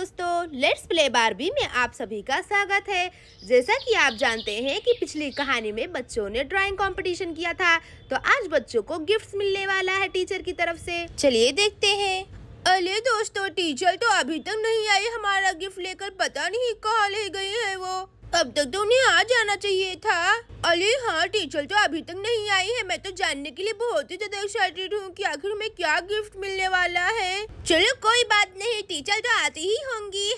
दोस्तों let's play Barbie में आप सभी का स्वागत है जैसा कि आप जानते हैं कि पिछली कहानी में बच्चों ने ड्राइंग कंपटीशन किया था तो आज बच्चों को गिफ्ट्स मिलने वाला है टीचर की तरफ से चलिए देखते हैं अरे दोस्तों टीचर तो अभी तक नहीं आई हमारा गिफ्ट लेकर पता नहीं कहाँ ले गई है वो अब तक तो उन्हें आ जाना चाहिए था अरे हाँ टीचर तो अभी तक नहीं आई है मैं तो जानने के लिए बहुत ही ज्यादा एक्साइटेड हूँ कि आखिर हमें क्या गिफ्ट मिलने वाला है चलो कोई बात नहीं टीचर तो आती ही होंगी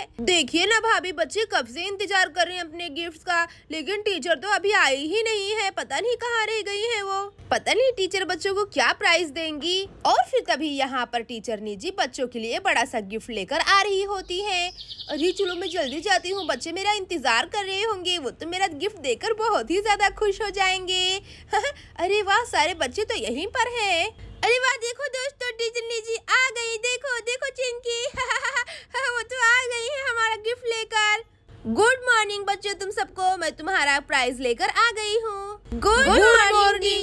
देखिए ना भाभी बच्चे कब से इंतजार कर रहे हैं अपने गिफ्ट का लेकिन टीचर तो अभी आई ही नहीं है पता नहीं कहाँ रह गई है वो पता नहीं टीचर बच्चों को क्या प्राइज देंगी और फिर तभी यहाँ पर टीचर निजी बच्चों के लिए बड़ा सा गिफ्ट लेकर आ रही होती है अरे चलो मैं जल्दी जाती हूँ बच्चे मेरा इंतजार कर रहे होंगे वो तो मेरा गिफ्ट देकर बहुत बहुत ही ज़्यादा खुश हो जाएंगे अरे वाह सारे बच्चे तो यहीं पर हैं अरे वाह देखो दोस्तों डिजनी जी आ गई देखो देखो चिंकी वो तो आ गई है हमारा गिफ्ट लेकर गुड मॉर्निंग बच्चों तुम सबको मैं तुम्हारा प्राइज लेकर आ गई हूँ गुड मॉर्निंग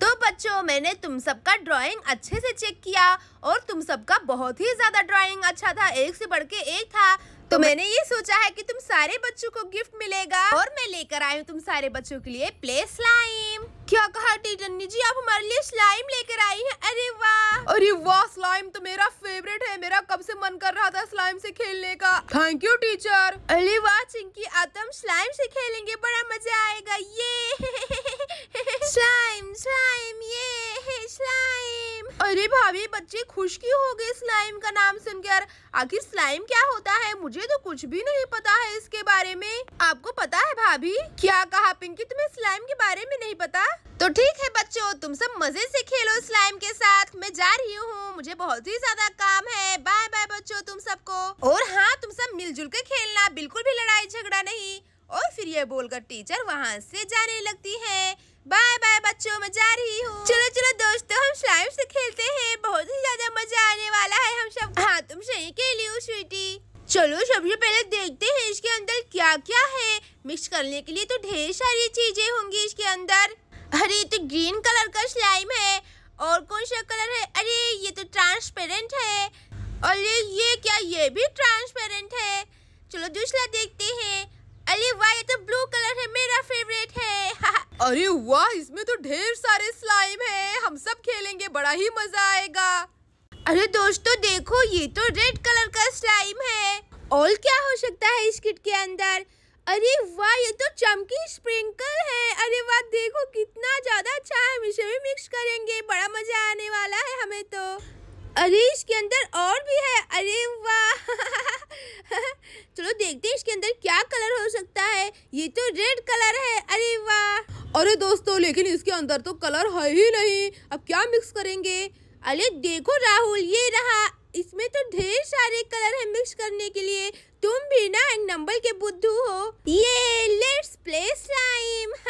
तो बच्चों मैंने तुम सबका ड्राइंग अच्छे से चेक किया और तुम सबका बहुत ही ज्यादा ड्राइंग अच्छा था एक से बढ़ के एक था तो, तो मैंने ये सोचा है कि तुम सारे बच्चों को गिफ्ट मिलेगा और मैं लेकर आई हूँ तुम सारे बच्चों के लिए प्ले स्लाइम क्या कहा टीटन्नी जी आप हमारे लिए स्लाइम लेकर आई हैं अरे वाह अरे वाह स्लाइम तो मेरा फेवरेट है मेरा कब से मन कर रहा था स्लाइम से खेलने का थैंक यू टीचर अरे वाह चिंकी आतम तो स्लाइम से खेलेंगे बड़ा मजा आएगा ये अरे भाभी बच्चे खुश क्यों हो गए स्लाइम का नाम सुनकर आखिर स्लाइम क्या होता है मुझे तो कुछ भी नहीं पता है इसके बारे में आपको पता है भाभी क्या कहा पिंकी तुम्हें स्लाइम के बारे में नहीं पता तो ठीक है बच्चों तुम सब मजे से खेलो स्लाइम के साथ मैं जा रही हूँ मुझे बहुत ही ज्यादा काम है बाय बाय बच्चों तुम सबको और हाँ तुम सब मिलजुल के खेलना बिल्कुल भी लड़ाई झगड़ा नहीं और फिर ये बोलकर टीचर वहाँ से जाने लगती है बाय बाय बच्चों मैं जा रही हूँ चलो चलो दोस्तों हम स्लाइम से खेलते हैं बहुत ही ज्यादा मजा आने वाला है हम सब हाँ तुम सही के लिए स्वीटी चलो सबसे पहले देखते हैं इसके अंदर क्या क्या है मिक्स करने के लिए तो ढेर सारी चीजें होंगी इसके अंदर अरे तो ग्रीन कलर का स्लाइम है और कौन सा कलर है अरे ये तो ट्रांसपेरेंट है और ये क्या ये भी ट्रांसपेरेंट है चलो दूसरा देखते हैं अरे वाह ये तो ब्लू कलर है मेरा फेवरेट है अरे वाह इसमें तो ढेर सारे स्लाइम है हम सब खेलेंगे बड़ा ही मजा आएगा अरे दोस्तों देखो ये तो रेड कलर का स्लाइम है और क्या हो सकता है इस किट के अंदर अरे वाह ये तो चमकी स्प्रिंकल है अरे वाह देखो कितना ज्यादा अच्छा है हम इसे भी मिक्स करेंगे बड़ा मजा आने वाला है हमें तो अरे इसके अंदर और भी है अरे वाह चलो देखते हैं इसके अंदर क्या कलर हो सकता है ये तो रेड कलर है अरे वाह अरे दोस्तों लेकिन इसके अंदर तो कलर है ही नहीं अब क्या मिक्स करेंगे अरे देखो राहुल ये रहा इसमें तो ढेर सारे कलर है मिक्स करने के लिए तुम भी ना एक नंबर के बुद्धू हो ये लेट्स प्ले स्लाइम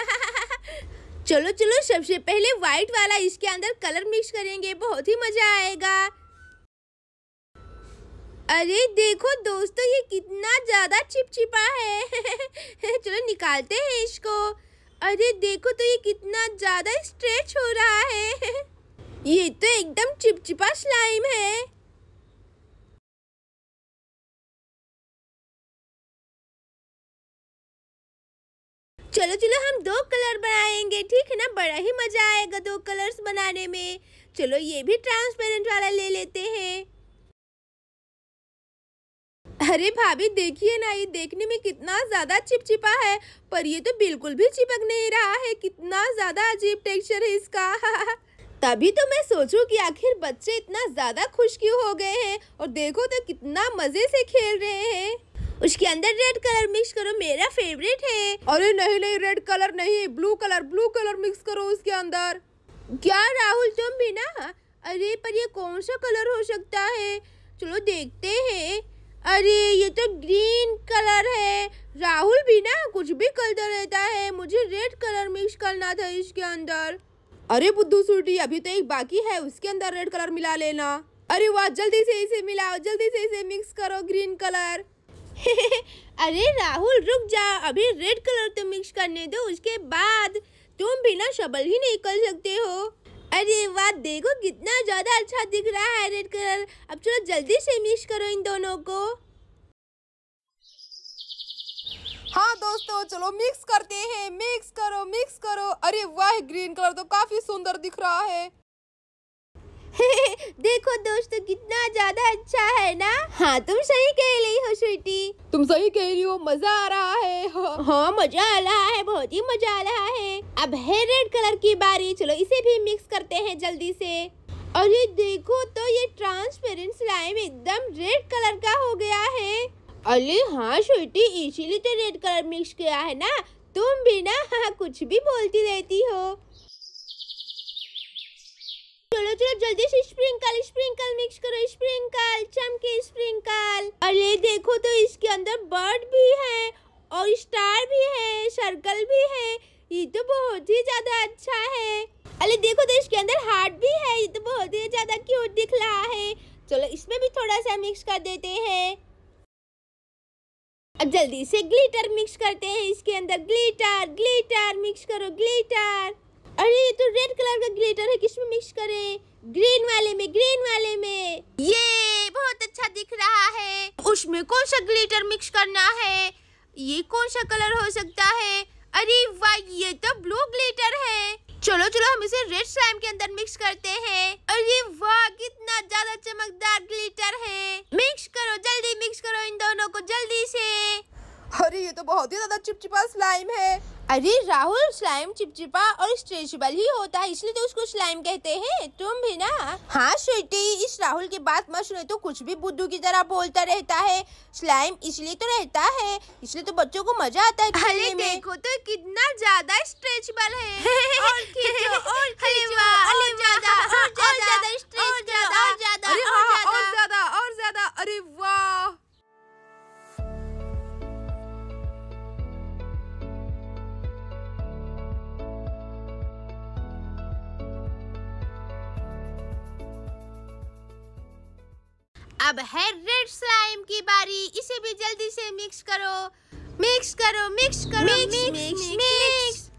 चलो चलो सबसे पहले व्हाइट वाला इसके अंदर कलर मिक्स करेंगे बहुत ही मज़ा आएगा अरे देखो दोस्तों ये कितना ज़्यादा चिपचिपा है चलो निकालते हैं इसको अरे देखो तो ये कितना ज़्यादा स्ट्रेच हो रहा है ये तो एकदम चिपचिपा स्लाइम है चलो चलो हम दो कलर बनाएंगे ठीक है ना बड़ा ही मज़ा आएगा दो कलर्स बनाने में चलो ये भी ट्रांसपेरेंट वाला ले लेते हैं अरे भाभी देखिए ना ये देखने में कितना ज़्यादा चिपचिपा है पर ये तो बिल्कुल भी चिपक नहीं रहा है कितना ज़्यादा अजीब टेक्सचर है इसका तभी तो मैं सोचू कि आखिर बच्चे इतना ज़्यादा खुश क्यों हो गए हैं और देखो तो कितना मज़े से खेल रहे हैं उसके अंदर रेड कलर मिक्स करो मेरा फेवरेट है अरे नहीं नहीं रेड कलर नहीं blue colour blue colour mix करो उसके अंदर क्या राहुल तुम भी ना अरे पर ये कौन सा कलर हो सकता है चलो देखते हैं अरे ये तो ग्रीन कलर है राहुल भी ना कुछ भी कलर रहता है मुझे रेड कलर मिक्स करना था इसके अंदर अरे बुद्धू सूटी अभी तो एक बाकी है उसके अंदर रेड कलर मिला लेना अरे वाह जल्दी से इसे मिलाओ जल्दी से इसे मिक्स करो ग्रीन कलर अरे राहुल रुक जा अभी रेड कलर तो मिक्स करने दो उसके बाद तुम बिना शबल ही नहीं कर सकते हो अरे वाह देखो कितना ज़्यादा अच्छा दिख रहा है रेड कलर अब चलो जल्दी से मिक्स करो इन दोनों को हाँ दोस्तों चलो मिक्स करते हैं मिक्स करो मिक्स करो अरे वाह ग्रीन कलर तो काफी सुंदर दिख रहा है देखो दोस्तों कितना ज्यादा अच्छा है ना हाँ तुम सही कह रही हो स्वीटी तुम सही कह रही हो मजा आ रहा है हाँ, मजा आ रहा है बहुत ही मजा आ रहा है अब है रेड कलर की बारी चलो इसे भी मिक्स करते हैं जल्दी से और ये देखो तो ये ट्रांसपेरेंट स्लाइम एकदम रेड कलर का हो गया है अरे हाँ छोटी इसीलिए तो रेड कलर मिक्स किया है ना तुम भी ना हाँ, कुछ भी बोलती रहती हो चलो चलो जल्दी से स्प्रिंकल स्प्रिंकल मिक्स करो स्प्रिंकल चमके स्प्रिंकल अरे देखो तो इसके अंदर बर्ड भी है और स्टार भी है सर्कल भी है ये तो बहुत ही ज्यादा अच्छा है अरे देखो तो इसके अंदर हार्ट भी है ये तो बहुत ही ज्यादा क्यूट दिख रहा है चलो इसमें भी थोड़ा सा मिक्स कर देते हैं अब जल्दी से ग्लिटर मिक्स करते हैं इसके अंदर ग्लिटर ग्लिटर मिक्स करो ग्लिटर अरे ये तो रेड कलर का ग्लिटर है किसमें मिक्स करें ग्रीन वाले में ग्रीन वाले में ये बहुत अच्छा दिख रहा है उसमें कौन सा ग्लिटर मिक्स करना है ये कौन सा कलर हो सकता है अरे वाह ये तो ब्लू ग्लिटर है चलो चलो हम इसे रेड स्लाइम के अंदर मिक्स करते हैं अरे वाह कितना ज्यादा चमकदार ग्लिटर है मिक्स करो जल्दी मिक्स करो इन दोनों को जल्दी से अरे ये तो बहुत ही ज्यादा चिपचिपा स्लाइम है अरे राहुल स्लाइम चिपचिपा और स्ट्रेचेबल ही होता है इसलिए तो उसको स्लाइम कहते हैं तुम भी ना हाँ स्वीटी इस राहुल की बात मत सुने तो कुछ भी बुद्धू की तरह बोलता रहता है स्लाइम इसलिए तो रहता है इसलिए तो बच्चों को मजा आता है खेलने में देखो तो कितना ज्यादा स्ट्रेचेबल है और खीचो, और खीचो, अरे ज्यादा हाँ, अब है रेड स्लाइम की बारी इसे भी जल्दी से मिक्स करो मिक्स करो मिक्स करो mix mix, mix, mix, mix, mix.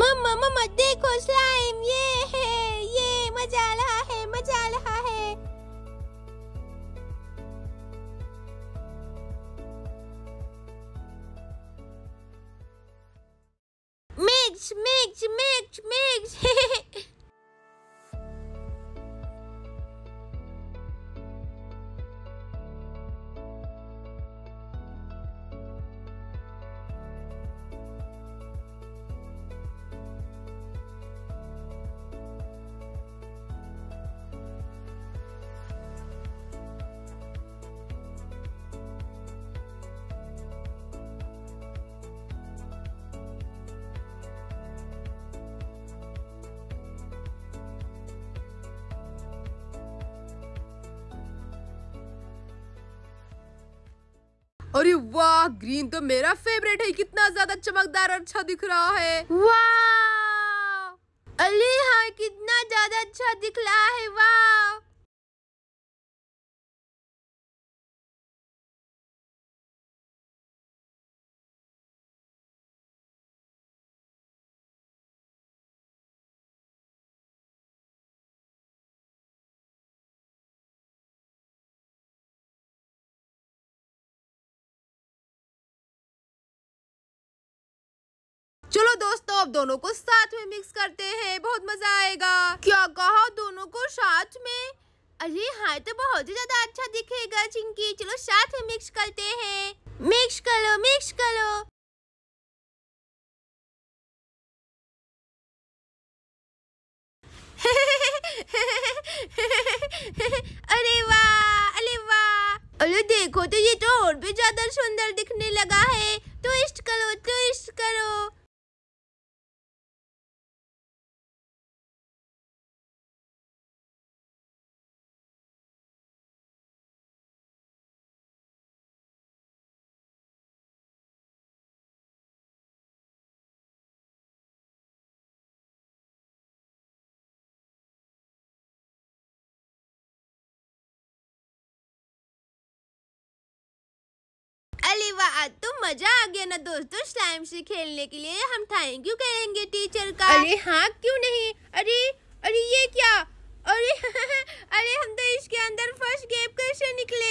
मम्मा मम्मा देखो स्लाइम ये है ये मजा रहा है मजा रहा है मिक्स मिक्स मिक्स मिक्स अरे वाह ग्रीन तो मेरा फेवरेट है कितना ज्यादा चमकदार और अच्छा दिख रहा है वाह अली हाँ कितना ज्यादा अच्छा दिख रहा है वाह चलो दोस्तों अब दोनों को साथ में मिक्स करते हैं बहुत मजा आएगा क्या कहा दोनों को साथ में अरे हाँ तो बहुत ही ज्यादा अच्छा दिखेगा चिंकी चलो साथ में मिक्स करते हैं मिक्स करो मिक्स करो वाह आज तो मजा आ गया ना दोस्तों स्लाइम से खेलने के लिए हम थैंक यू कहेंगे टीचर का अरे हाँ क्यों नहीं अरे अरे ये क्या अरे अरे हम तो इसके अंदर फर्स्ट गेम कैसे निकले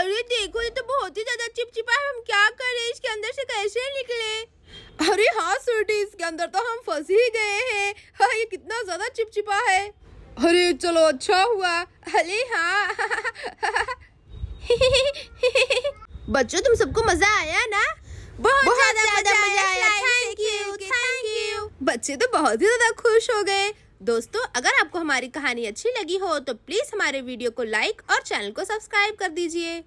अरे देखो ये तो बहुत ही ज्यादा चिपचिपा है हम क्या करें इसके अंदर से कैसे निकले अरे हाँ स्वीटी इसके अंदर तो हम फंस ही गए हैं हाँ ये कितना ज्यादा चिपचिपा है अरे चलो अच्छा हुआ अरे हाँ बच्चों तुम सबको मजा आया ना बहुत ज्यादा मजा, मजा आया थैंक यू थैंक यू बच्चे तो बहुत ही ज्यादा खुश हो गए दोस्तों अगर आपको हमारी कहानी अच्छी लगी हो तो प्लीज हमारे वीडियो को लाइक और चैनल को सब्सक्राइब कर दीजिए